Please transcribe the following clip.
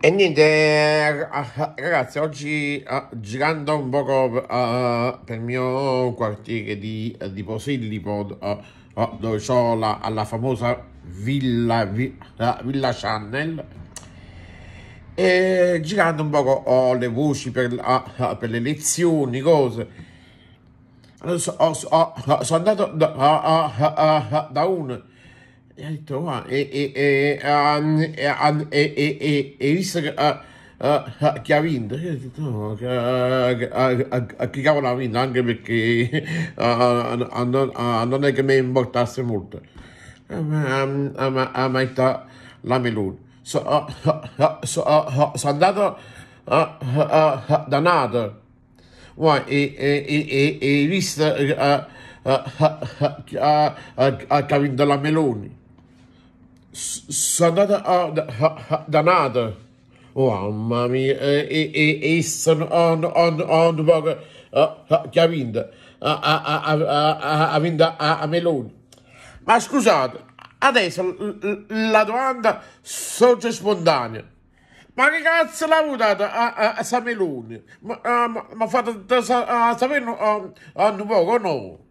E niente, eh, ragazzi, oggi eh, girando un poco uh, per il mio quartiere di, di Posillipo, dove ho la, la, famosa Villa, vi, Villa Channel, e girando un poco ho le voci per, per le lezioni, cose. Allora, so, so, so, sono andato da, da un e to e e e e che ha vinto che cavolo ha vinto anche perché non è che mi importasse molto ha mai la melone sono andato da nato e visto che ha vinto la melone Sanada Danada. Oh, mamma mia, Eastern on on on bug Gavinda Avinda a Meloni. Ma scusate, adesso la domanda sorge spontanea. Ma che cazzo l'ha votata a, a, a Sameloni? Ma, a, ah, ma, ma fate sapere un poco o no?